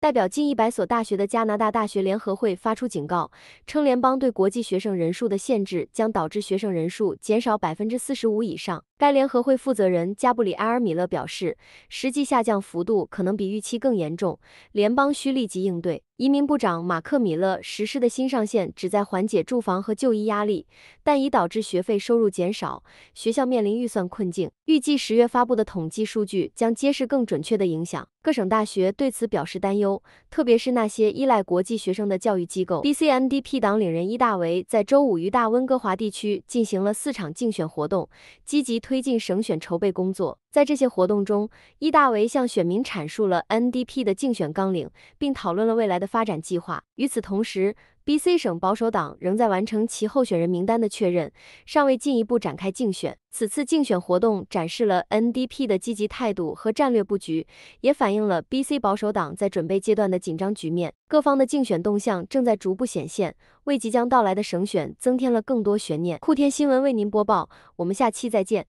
代表近一百所大学的加拿大大学联合会发出警告，称联邦对国际学生人数的限制将导致学生人数减少百分之四十五以上。该联合会负责人加布里埃尔·米勒表示，实际下降幅度可能比预期更严重，联邦需立即应对。移民部长马克·米勒实施的新上限旨在缓解住房和就医压力，但已导致学费收入减少，学校面临预算困境。预计十月发布的统计数据将揭示更准确的影响。各省大学对此表示担忧，特别是那些依赖国际学生的教育机构。BCMDP 党领人伊大维在周五于大温哥华地区进行了四场竞选活动，积极推进省选筹备工作。在这些活动中，伊大维向选民阐述了 NDP 的竞选纲领，并讨论了未来的发展计划。与此同时，BC 省保守党仍在完成其候选人名单的确认，尚未进一步展开竞选。此次竞选活动展示了 NDP 的积极态度和战略布局，也反映了 BC 保守党在准备阶段的紧张局面。各方的竞选动向正在逐步显现，为即将到来的省选增添了更多悬念。酷天新闻为您播报，我们下期再见。